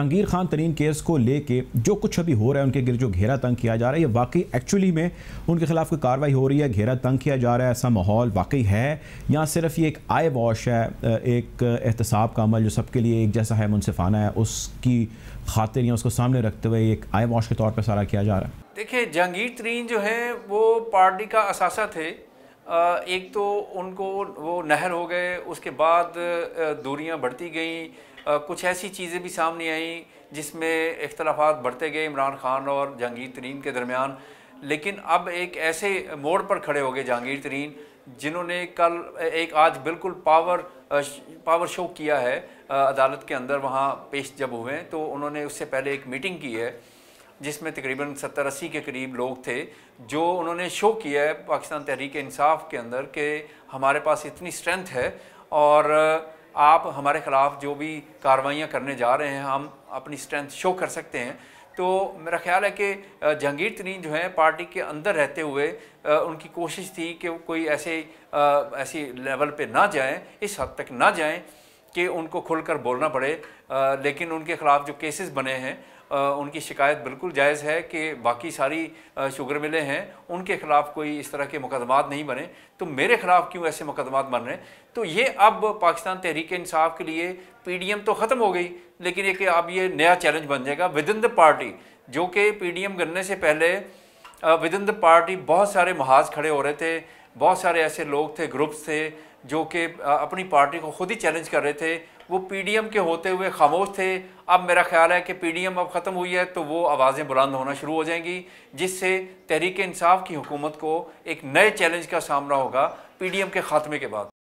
जहांगीर खान तरीन केस को लेके जो कुछ अभी हो रहा है उनके गिर जो घेरा तंग किया जा रहा है ये वाकई एक्चुअली में उनके खिलाफ कोई कार्रवाई हो रही है घेरा तंग किया जा रहा है ऐसा माहौल वाकई है या सिर्फ ये एक आई वॉश है एक एहतसाब का अमल जो सबके लिए एक जैसा है मुनफाना है उसकी खातिर या उसको सामने रखते हुए एक आई वॉश के तौर पर सारा किया जा रहा है देखिए जहांगीर तरीन जो है वो पार्टी का असासा थे एक तो उनको वो नहर हो गए उसके बाद दूरियां बढ़ती गईं कुछ ऐसी चीज़ें भी सामने आईं जिसमें इख्तलाफात बढ़ते गए इमरान खान और जहांगीर तरीन के दरमियान लेकिन अब एक ऐसे मोड़ पर खड़े हो गए जहांगीर तरीन जिन्होंने कल एक आज बिल्कुल पावर पावर शो किया है अदालत के अंदर वहाँ पेश जब हुए तो उन्होंने उससे पहले एक मीटिंग की है जिसमें तकरीबन सत्तर अस्सी के करीब लोग थे जो उन्होंने शो किया है पाकिस्तान तहरीक इंसाफ के अंदर कि हमारे पास इतनी स्ट्रेंथ है और आप हमारे ख़िलाफ़ जो भी कार्रवाइयाँ करने जा रहे हैं हम अपनी स्ट्रेंथ शो कर सकते हैं तो मेरा ख्याल है कि जहांगीर तरीन जो है पार्टी के अंदर रहते हुए उनकी कोशिश थी कि कोई ऐसे ऐसी लेवल पे ना जाएं इस हद तक ना जाएं कि उनको खुलकर बोलना पड़े लेकिन उनके ख़िलाफ़ जो केसेस बने हैं उनकी शिकायत बिल्कुल जायज़ है कि बाकी सारी शुगर मिलें हैं उनके ख़िलाफ़ कोई इस तरह के मुकदमात नहीं बने तो मेरे ख़िलाफ़ क्यों ऐसे मुकदमात बन रहे हैं तो ये अब पाकिस्तान तहरीक इंसाफ के लिए एम तो ख़त्म हो गई लेकिन एक अब ये नया चैलेंज बन जाएगा विद इन द पार्टी जो कि एम करने से पहले विद इन द पार्टी बहुत सारे महाज खड़े हो रहे थे बहुत सारे ऐसे लोग थे ग्रुप्स थे जो कि अपनी पार्टी को खुद ही चैलेंज कर रहे थे वो पीडीएम के होते हुए खामोश थे अब मेरा ख्याल है कि पीडीएम अब ख़त्म हुई है तो वो आवाज़ें बुलंद होना शुरू हो जाएंगी जिससे तहरीक इंसाफ की हुकूमत को एक नए चैलेंज का सामना होगा पीडीएम के खात्मे के बाद